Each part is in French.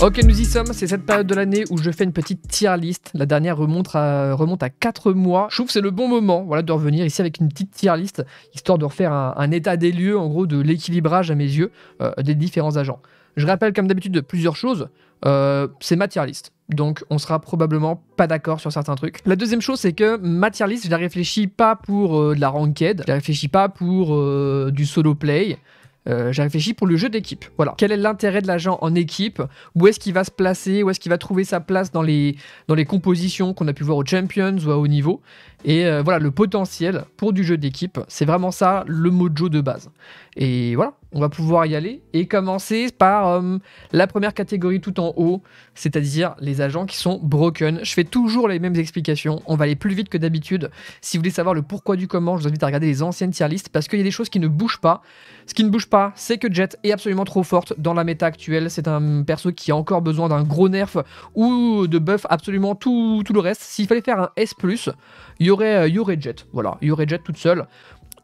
Ok, nous y sommes. C'est cette période de l'année où je fais une petite tier list. La dernière remonte à, remonte à 4 mois. Je trouve que c'est le bon moment voilà, de revenir ici avec une petite tier list, histoire de refaire un, état des lieux, en gros, de l'équilibrage à mes yeux euh, des différents agents. Je rappelle comme d'habitude plusieurs choses. Euh, c'est ma tier list donc on sera probablement pas d'accord sur certains trucs. La deuxième chose, c'est que Materialist, je la réfléchis pas pour euh, de la ranked, je la réfléchis pas pour euh, du solo play. Euh, j'ai réfléchi pour le jeu d'équipe. Voilà. Quel est l'intérêt de l'agent en équipe Où est-ce qu'il va se placer Où est-ce qu'il va trouver sa place dans les, dans les compositions qu'on a pu voir aux Champions ou à haut niveau Et voilà, le potentiel pour du jeu d'équipe, c'est vraiment ça le mojo de base. Et voilà, on va pouvoir y aller et commencer par euh, la première catégorie tout en haut, c'est-à-dire les agents qui sont broken. Je fais toujours les mêmes explications, on va aller plus vite que d'habitude. Si vous voulez savoir le pourquoi du comment, je vous invite à regarder les anciennes tier listes parce qu'il y a des choses qui ne bougent pas. Ce qui ne bouge pas, c'est que Jet est absolument trop forte dans la méta actuelle. C'est un perso qui a encore besoin d'un gros nerf ou de buff absolument tout, tout le reste. S'il fallait faire un S+, il y aurait, euh, y aurait Jet. Voilà, il y aurait Jet toute seule.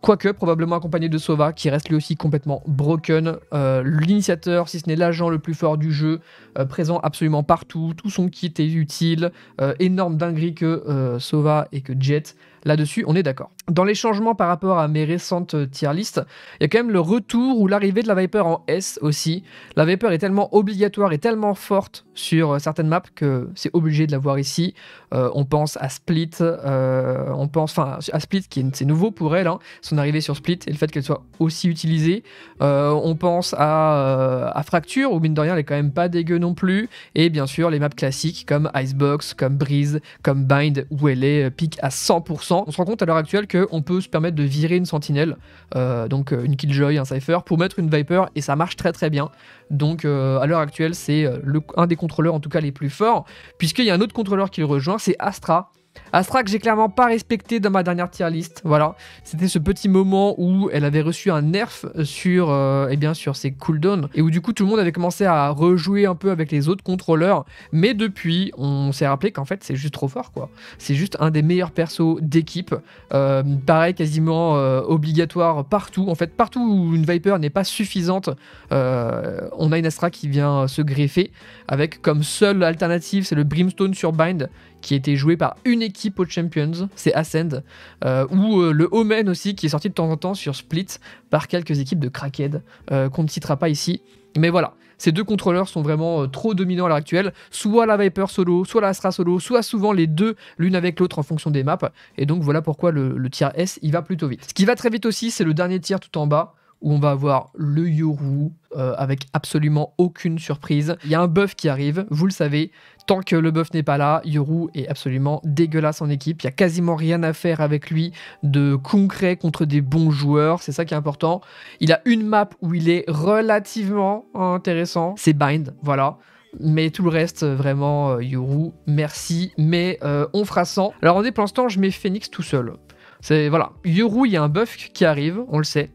Quoique, probablement accompagné de Sova, qui reste lui aussi complètement broken. Euh, l'initiateur, si ce n'est l'agent le plus fort du jeu, euh, présent absolument partout. Tout son kit est utile. Euh, énorme dinguerie que Sova et que Jet là-dessus, on est d'accord dans les changements par rapport à mes récentes euh, tier list, il y a quand même le retour ou l'arrivée de la Viper en S aussi. La Viper est tellement obligatoire et tellement forte sur euh, certaines maps que c'est obligé de la voir ici. Euh, on pense à Split, on pense, enfin à Split qui est, nouveau pour elle, hein, son arrivée sur Split et le fait qu'elle soit aussi utilisée. on pense à, à, Fracture où mine de rien elle est quand même pas dégueu non plus. Et bien sûr les maps classiques comme Icebox, comme Breeze, comme Bind où elle est pique à 100%. On se rend compte à l'heure actuelle que on peut se permettre de virer une sentinelle, euh, donc euh, une Killjoy, un Cypher, pour mettre une Viper, et ça marche très très bien. Donc euh, à l'heure actuelle, c'est un des contrôleurs en tout cas les plus forts, puisqu'il y a un autre contrôleur qui le rejoint, c'est Astra. Astra que j'ai clairement pas respecté dans ma dernière tier list. Voilà, c'était ce petit moment où elle avait reçu un nerf sur, euh, eh bien, sur ses cooldowns et où du coup tout le monde avait commencé à rejouer un peu avec les autres contrôleurs. Mais depuis, on s'est rappelé qu'en fait c'est juste trop fort quoi. C'est juste un des meilleurs persos d'équipe. Euh, pareil, quasiment euh, obligatoire partout. En fait, partout où une Viper n'est pas suffisante, on a une Astra qui vient se greffer avec comme seule alternative c'est le Brimstone sur Bind qui était joué par une équipe aux Champions, c'est Ascend, euh, ou euh, le Omen aussi, qui est sorti de temps en temps sur Split par quelques équipes de Crackhead, euh, qu'on ne citera pas ici. Mais voilà, ces deux contrôleurs sont vraiment trop dominants à l'heure actuelle, soit la Viper solo, soit la Astra solo, soit souvent les deux l'une avec l'autre en fonction des maps, et donc voilà pourquoi le, tir S il va plutôt vite. Ce qui va très vite aussi, c'est le dernier tir tout en bas, où on va avoir le Yoru euh, avec absolument aucune surprise. Il y a un buff qui arrive, vous le savez. Tant que le buff n'est pas là, Yoru est absolument dégueulasse en équipe. Il n'y a quasiment rien à faire avec lui de concret contre des bons joueurs. C'est ça qui est important. Il a une map où il est relativement intéressant. C'est Bind, voilà. Mais tout le reste, vraiment, euh, Yoru, merci. Mais euh, on fera sans. Alors, en l'instant, je mets Phoenix tout seul. C'est voilà. Yoru, il y a un buff qui arrive, on le sait.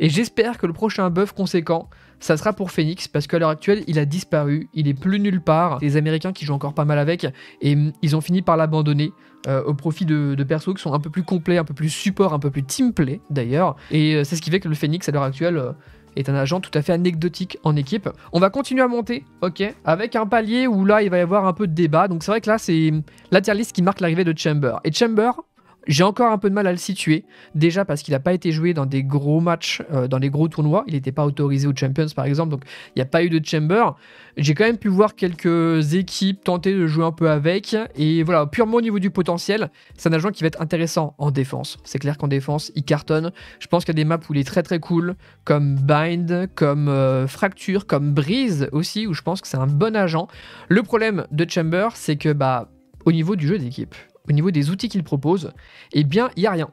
Et j'espère que le prochain buff conséquent, ça sera pour Phoenix, parce qu'à l'heure actuelle, il a disparu, il est plus nulle part. Les Américains qui jouent encore pas mal avec, et mm, ils ont fini par l'abandonner euh, au profit de, persos qui sont un peu plus complets, un peu plus support, un peu plus teamplay d'ailleurs. Et euh, c'est ce qui fait que le Phoenix, à l'heure actuelle, euh, est un agent tout à fait anecdotique en équipe. On va continuer à monter, ok, avec un palier où là il va y avoir un peu de débat. Donc c'est vrai que là c'est mm, la qui marque l'arrivée de Chamber. Et Chamber, j'ai encore un peu de mal à le situer, déjà parce qu'il n'a pas été joué dans des gros matchs, euh, dans des gros tournois. Il n'était pas autorisé aux Champions, par exemple, donc il n'y a pas eu de Chamber. J'ai quand même pu voir quelques équipes tenter de jouer un peu avec, et voilà, purement au niveau du potentiel, c'est un agent qui va être intéressant en défense. C'est clair qu'en défense, il cartonne. Je pense qu'il y a des maps où il est très très cool, comme Bind, comme euh, Fracture, comme Breeze aussi, où je pense que c'est un bon agent. Le problème de Chamber, c'est que bah, au niveau du jeu d'équipe, au niveau des outils qu'il propose, eh bien, il n'y a rien.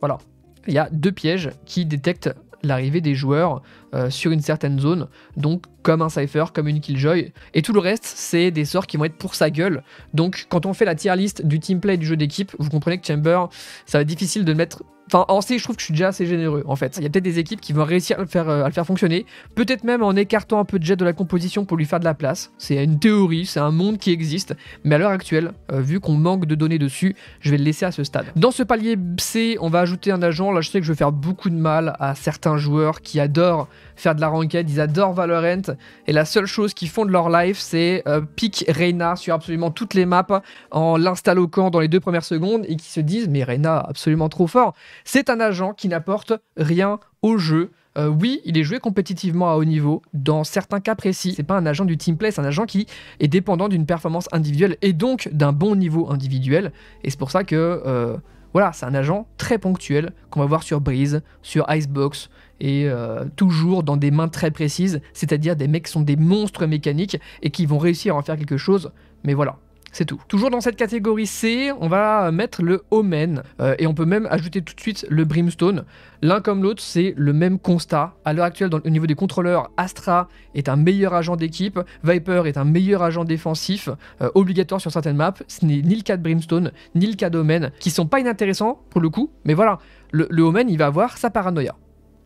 Voilà. Il y a deux pièges qui détectent l'arrivée des joueurs euh, sur une certaine zone, donc comme un Cypher, comme une Killjoy, et tout le reste, c'est des sorts qui vont être pour sa gueule. Donc quand on fait la tier list du teamplay du jeu d'équipe, vous comprenez que Chamber, ça va être difficile de mettre Enfin, en C, je trouve que je suis déjà assez généreux, en fait. Il y a peut-être des équipes qui vont réussir à le faire, euh, fonctionner. Peut-être même en écartant un peu de jet de la composition pour lui faire de la place. C'est une théorie, c'est un monde qui existe. Mais à l'heure actuelle, euh, vu qu'on manque de données dessus, je vais le laisser à ce stade. Dans ce palier C, on va ajouter un agent. Là, je sais que je vais faire beaucoup de mal à certains joueurs qui adorent faire de la ranked, ils adorent Valorant. Et la seule chose qu'ils font de leur life, c'est piquer euh, pick Reyna sur absolument toutes les maps en l'installant dans les deux premières secondes et qui se disent, mais Reyna, absolument trop fort. C'est un agent qui n'apporte rien au jeu. Euh, oui, il est joué compétitivement à haut niveau, dans certains cas précis. C'est pas un agent du team play, c'est un agent qui est dépendant d'une performance individuelle et donc d'un bon niveau individuel. Et c'est pour ça que euh, voilà, c'est un agent très ponctuel qu'on va voir sur Breeze, sur Icebox et euh, toujours dans des mains très précises, c'est-à-dire des mecs qui sont des monstres mécaniques et qui vont réussir à en faire quelque chose. Mais voilà, c'est tout. Toujours dans cette catégorie C, on va mettre le Omen euh, et on peut même ajouter tout de suite le Brimstone. L'un comme l'autre, c'est le même constat. À l'heure actuelle, dans, au niveau des contrôleurs, Astra est un meilleur agent d'équipe, Viper est un meilleur agent défensif, euh, obligatoire sur certaines maps. Ce n'est ni le cas de Brimstone, ni le cas d'Omen, qui sont pas inintéressants pour le coup, mais voilà, le, le Omen, il va avoir sa paranoïa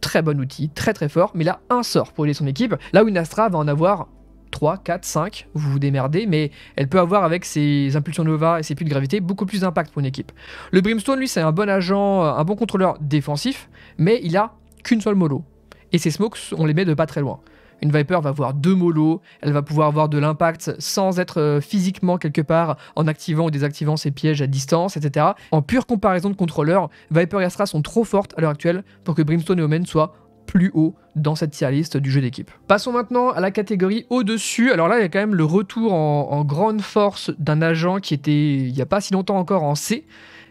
très bon outil, très très fort, mais là un sort pour aider son équipe, là où une Astra va en avoir 3, 4, 5, vous vous démerdez, mais elle peut avoir avec ses impulsions Nova et ses puits de gravité beaucoup plus d'impact pour une équipe. Le Brimstone, lui, c'est un bon agent, euh, un bon contrôleur défensif, mais il a qu'une seule mollo. Et ses smokes, on les met de pas très loin. Une Viper va avoir deux mollo, elle va pouvoir avoir de l'impact sans être euh, physiquement quelque part en activant ou désactivant ses pièges à distance, etc. En pure comparaison de contrôleurs, Viper et Astra sont trop fortes à l'heure actuelle pour que Brimstone et Omen soient plus haut dans cette tier list du jeu d'équipe. Passons maintenant à la catégorie au-dessus. Alors là, il y a quand même le retour en, grande force d'un agent qui était il n'y a pas si longtemps encore en C.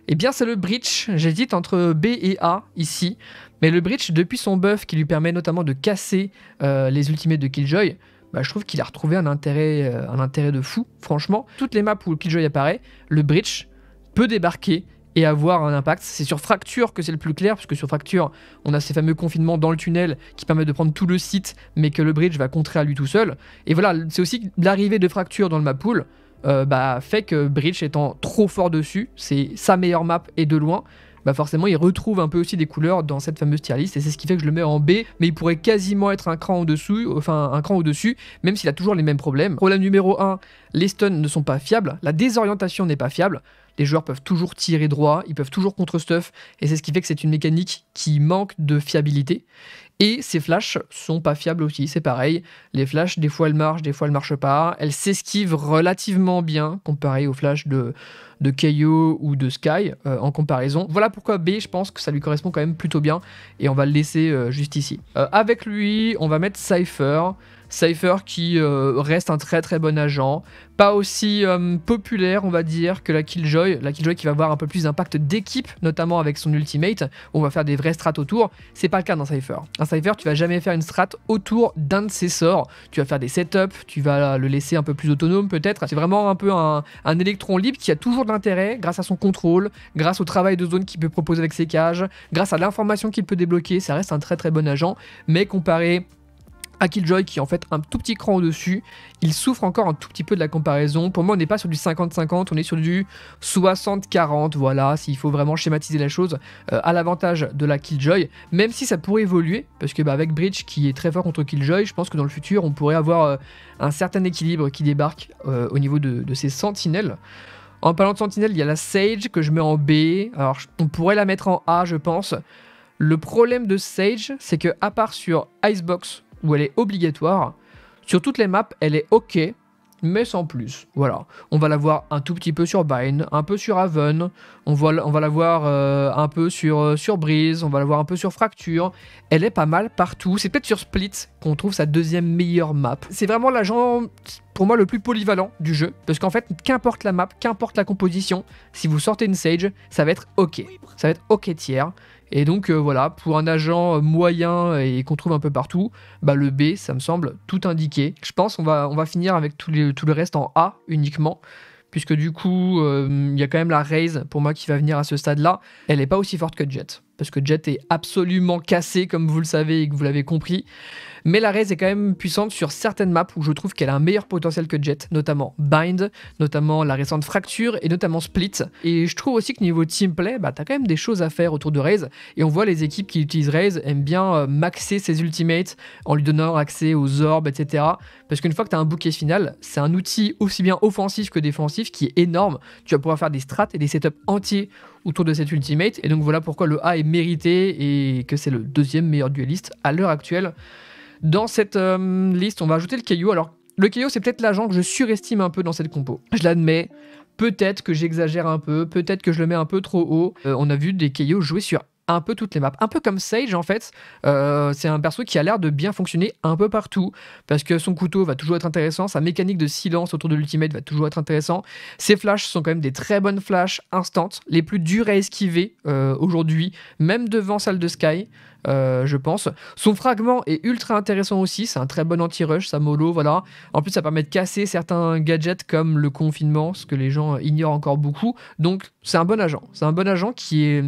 Et eh bien, c'est le Breach. J'hésite entre B et A ici. Mais le Breach, depuis son buff qui lui permet notamment de casser euh, les ultimates de Killjoy, bah, je trouve qu'il a retrouvé un intérêt, euh, un intérêt de fou, franchement. Toutes les maps où Killjoy apparaît, le Breach peut débarquer et avoir un impact. C'est sur Fracture que c'est le plus clair, puisque sur Fracture, on a ces fameux confinements dans le tunnel qui permettent de prendre tout le site, mais que le bridge va contrer à lui tout seul. Et voilà, c'est aussi l'arrivée de Fracture dans le map pool. Euh, bah, fait que Bridge étant trop fort dessus, c'est sa meilleure map et de loin, bah forcément il retrouve un peu aussi des couleurs dans cette fameuse tier list et c'est ce qui fait que je le mets en B, mais il pourrait quasiment être un cran au-dessus, enfin un cran au-dessus, même s'il a toujours les mêmes problèmes. Problème numéro 1, les stuns ne sont pas fiables, la désorientation n'est pas fiable, les joueurs peuvent toujours tirer droit, ils peuvent toujours contre-stuff, et c'est ce qui fait que c'est une mécanique qui manque de fiabilité. Et ces flashs sont pas fiables aussi, c'est pareil. Les flashs, des fois elles marchent, des fois elles marchent pas. Elles s'esquivent relativement bien comparé aux flashs de, de ou de Sky euh, en comparaison. Voilà pourquoi B, je pense que ça lui correspond quand même plutôt bien et on va le laisser euh, juste ici. Euh, avec lui, on va mettre Cypher. Cypher qui euh, reste un très très bon agent, pas aussi euh, populaire on va dire que la Killjoy, la Killjoy qui va avoir un peu plus d'impact d'équipe, notamment avec son ultimate, on va faire des vraies strats autour, c'est pas le cas dans Cypher. Un Cypher tu vas jamais faire une strat autour d'un de ses sorts, tu vas faire des setups, tu vas le laisser un peu plus autonome peut-être, c'est vraiment un peu un, un, électron libre qui a toujours de l'intérêt grâce à son contrôle, grâce au travail de zone qu'il peut proposer avec ses cages, grâce à l'information qu'il peut débloquer, ça reste un très très bon agent, mais comparé à Killjoy qui est en fait un tout petit cran au-dessus. Il souffre encore un tout petit peu de la comparaison. Pour moi, on n'est pas sur du 50-50, on est sur du 60-40. Voilà, s'il faut vraiment schématiser la chose euh, à l'avantage de la Killjoy, même si ça pourrait évoluer, parce que bah, avec Bridge qui est très fort contre Killjoy, je pense que dans le futur, on pourrait avoir euh, un certain équilibre qui débarque euh, au niveau de, ses ces sentinelles. En parlant de sentinelle, il y a la Sage que je mets en B. Alors, on pourrait la mettre en A, je pense. Le problème de Sage, c'est que à part sur Icebox, où elle est obligatoire. Sur toutes les maps, elle est ok, mais sans plus. Voilà. On va la voir un tout petit peu sur Bind, un peu sur Haven, on, voit, on va la voir euh, un peu sur, euh, sur Breeze, on va la voir un peu sur Fracture. Elle est pas mal partout. C'est peut-être sur Split qu'on trouve sa deuxième meilleure map. C'est vraiment l'agent, pour moi, le plus polyvalent du jeu. Parce qu'en fait, qu'importe la map, qu'importe la composition, si vous sortez une Sage, ça va être OK. Ça va être OK tiers. Et donc euh, voilà, pour un agent moyen et qu'on trouve un peu partout, bah, le B, ça me semble tout indiqué. Je pense qu'on va, on va finir avec tout, tout le reste en A uniquement puisque du coup, euh, il y a quand même la raise pour moi qui va venir à ce stade-là. Elle n'est pas aussi forte que Jet parce que Jet est absolument cassé, comme vous le savez et que vous l'avez compris. Mais la Raze est quand même puissante sur certaines maps où je trouve qu'elle a un meilleur potentiel que Jet, notamment Bind, notamment la récente Fracture et notamment Split. Et je trouve aussi que niveau teamplay, bah, t'as quand même des choses à faire autour de Raze. Et on voit les équipes qui utilisent Raze aiment bien euh, maxer ses ultimates en lui donnant accès aux orbes, etc. Parce qu'une fois que t'as un bouquet final, c'est un outil aussi bien offensif que défensif qui est énorme. Tu vas pouvoir faire des strats et des setups entiers autour de cet ultimate. Et donc voilà pourquoi le A est mérité et que c'est le deuxième meilleur dueliste à l'heure actuelle. Dans cette euh, liste, on va ajouter le caillou Alors, le caillou c'est peut-être l'agent que je surestime un peu dans cette compo. Je l'admets. Peut-être que j'exagère un peu, peut-être que je le mets un peu trop haut. Euh, on a vu des Kayo jouer sur un peu toutes les maps. Un peu comme Sage, en fait, euh, c'est un perso qui a l'air de bien fonctionner un peu partout, parce que son couteau va toujours être intéressant, sa mécanique de silence autour de l'ultimate va toujours être intéressant. Ses flashs sont quand même des très bonnes flashs instantes, les plus dures à esquiver euh, aujourd'hui, même devant Salle de Sky. Euh, je pense. Son fragment est ultra intéressant aussi, c'est un très bon anti-rush, sa mollo, voilà. En plus, ça permet de casser certains gadgets comme le confinement, ce que les gens ignorent encore beaucoup. Donc, c'est un bon agent. C'est un bon agent qui est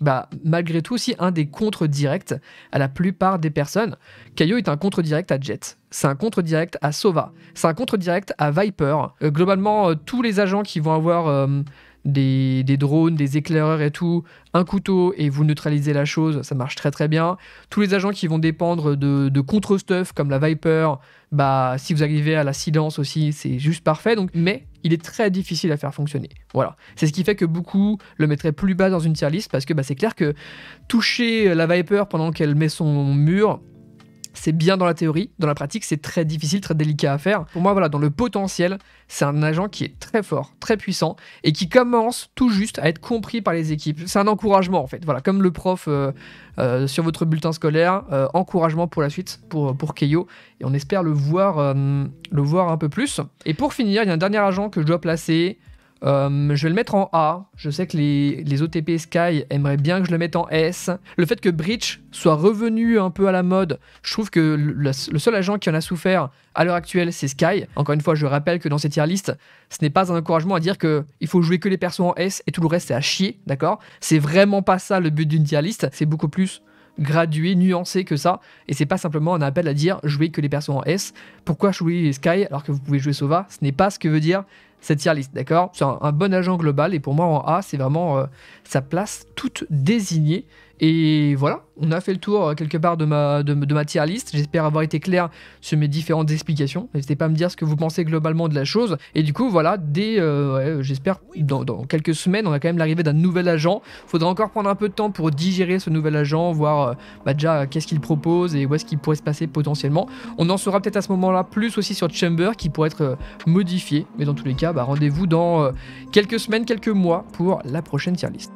bah, malgré tout aussi un des contre directs à la plupart des personnes. Caillou est un contre direct à Jet, c'est un contre direct à Sova, c'est un contre direct à Viper. Euh, globalement, euh, tous les agents qui vont avoir euh, des, drones, des éclaireurs et tout, un couteau et vous neutralisez la chose, ça marche très très bien. Tous les agents qui vont dépendre de, contre-stuff comme la Viper, bah si vous arrivez à la silence aussi, c'est juste parfait. Donc, mais il est très difficile à faire fonctionner. Voilà. C'est ce qui fait que beaucoup le mettraient plus bas dans une tier list parce que bah, c'est clair que toucher la Viper pendant qu'elle met son mur, c'est bien dans la théorie, dans la pratique, c'est très difficile, très délicat à faire. Pour moi, voilà, dans le potentiel, c'est un agent qui est très fort, très puissant et qui commence tout juste à être compris par les équipes. C'est un encouragement en fait, voilà, comme le prof euh, euh, sur votre bulletin scolaire, euh, encouragement pour la suite pour pour Keio et on espère le voir le voir un peu plus. Et pour finir, il y a un dernier agent que je dois placer euh, je vais le mettre en A. Je sais que les, les, OTP Sky aimeraient bien que je le mette en S. Le fait que Breach soit revenu un peu à la mode, je trouve que le, seul agent qui en a souffert à l'heure actuelle, c'est Sky. Encore une fois, je rappelle que dans cette tier list, ce n'est pas un encouragement à dire qu'il faut jouer que les persos en S et tout le reste, c'est à chier, d'accord C'est vraiment pas ça le but d'une tier list. C'est beaucoup plus gradué, nuancé que ça. Et c'est pas simplement un appel à dire jouer que les persos en S. Pourquoi jouer Sky alors que vous pouvez jouer Sova Ce n'est pas ce que veut dire cette tier d'accord C'est un, bon agent global et pour moi en A, c'est vraiment euh, sa place toute désignée. Et voilà, on a fait le tour euh, quelque part de ma, de, tier list. J'espère avoir été clair sur mes différentes explications. N'hésitez pas à me dire ce que vous pensez globalement de la chose. Et du coup, voilà, dès, euh, j'espère, dans, quelques semaines, on a quand même l'arrivée d'un nouvel agent. Faudra encore prendre un peu de temps pour digérer ce nouvel agent, voir bah, déjà qu'est-ce qu'il propose et où est-ce qu'il pourrait se passer potentiellement. On en saura peut-être à ce moment-là plus aussi sur Chamber qui pourrait être modifié. Mais dans tous les cas, bah, rendez-vous dans euh, quelques semaines, quelques mois pour la prochaine tier list.